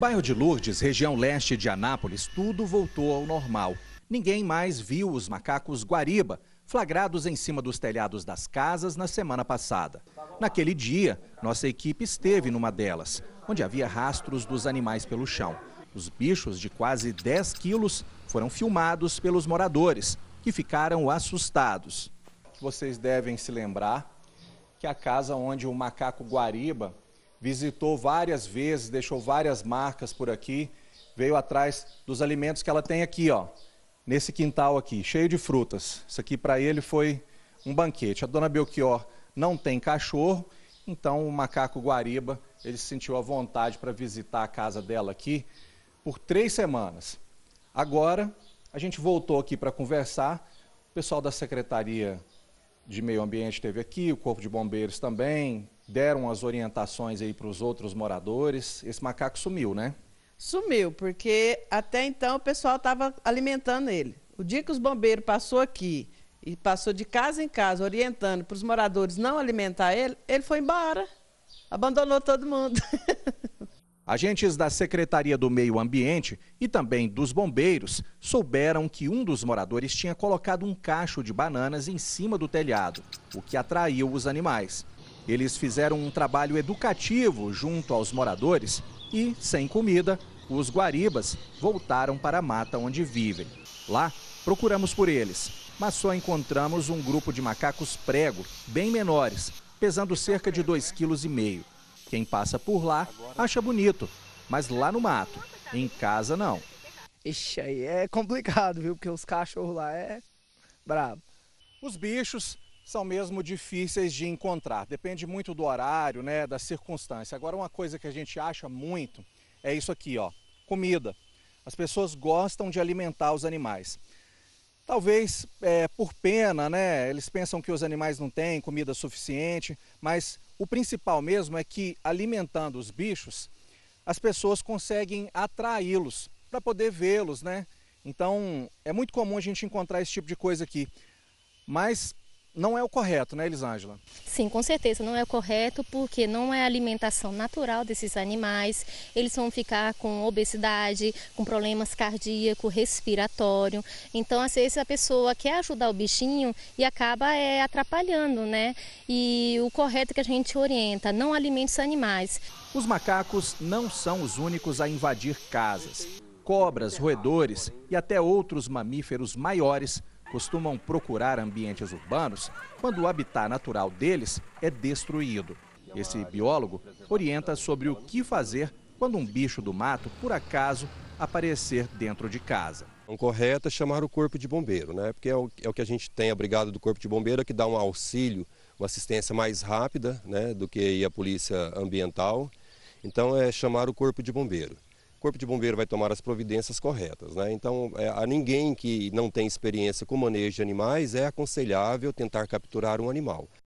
Bairro de Lourdes, região leste de Anápolis, tudo voltou ao normal. Ninguém mais viu os macacos guariba, flagrados em cima dos telhados das casas na semana passada. Naquele dia, nossa equipe esteve numa delas, onde havia rastros dos animais pelo chão. Os bichos de quase 10 quilos foram filmados pelos moradores, que ficaram assustados. Vocês devem se lembrar que a casa onde o macaco guariba visitou várias vezes, deixou várias marcas por aqui, veio atrás dos alimentos que ela tem aqui, ó, nesse quintal aqui, cheio de frutas. Isso aqui para ele foi um banquete. A dona Belchior não tem cachorro, então o macaco Guariba, ele sentiu a vontade para visitar a casa dela aqui por três semanas. Agora, a gente voltou aqui para conversar, o pessoal da Secretaria de Meio Ambiente esteve aqui, o Corpo de Bombeiros também, deram as orientações aí para os outros moradores, esse macaco sumiu, né? Sumiu, porque até então o pessoal estava alimentando ele. O dia que os bombeiros passou aqui e passou de casa em casa orientando para os moradores não alimentar ele, ele foi embora. Abandonou todo mundo. Agentes da Secretaria do Meio Ambiente e também dos bombeiros souberam que um dos moradores tinha colocado um cacho de bananas em cima do telhado, o que atraiu os animais. Eles fizeram um trabalho educativo junto aos moradores e, sem comida, os guaribas voltaram para a mata onde vivem. Lá, procuramos por eles, mas só encontramos um grupo de macacos prego, bem menores, pesando cerca de 2,5 kg. Quem passa por lá acha bonito, mas lá no mato, em casa não. Ixi, aí é complicado, viu? Porque os cachorros lá é brabo. Os bichos são mesmo difíceis de encontrar. Depende muito do horário, né, da circunstância. Agora, uma coisa que a gente acha muito é isso aqui, ó, comida. As pessoas gostam de alimentar os animais. Talvez é, por pena, né? Eles pensam que os animais não têm comida suficiente, mas o principal mesmo é que alimentando os bichos, as pessoas conseguem atraí-los para poder vê-los, né? Então é muito comum a gente encontrar esse tipo de coisa aqui. Mas não é o correto, né, Elisângela? Sim, com certeza não é o correto, porque não é a alimentação natural desses animais. Eles vão ficar com obesidade, com problemas cardíaco, respiratório. Então, às vezes a pessoa quer ajudar o bichinho e acaba é, atrapalhando, né? E o correto é que a gente orienta, não alimente os animais. Os macacos não são os únicos a invadir casas. Cobras, roedores e até outros mamíferos maiores costumam procurar ambientes urbanos quando o habitat natural deles é destruído. Esse biólogo orienta sobre o que fazer quando um bicho do mato, por acaso, aparecer dentro de casa. O correto é chamar o corpo de bombeiro, né? porque é o, é o que a gente tem, a brigada do corpo de bombeiro, que dá um auxílio, uma assistência mais rápida né, do que a polícia ambiental. Então é chamar o corpo de bombeiro o Corpo de Bombeiro vai tomar as providências corretas. Né? Então, é, a ninguém que não tem experiência com manejo de animais é aconselhável tentar capturar um animal.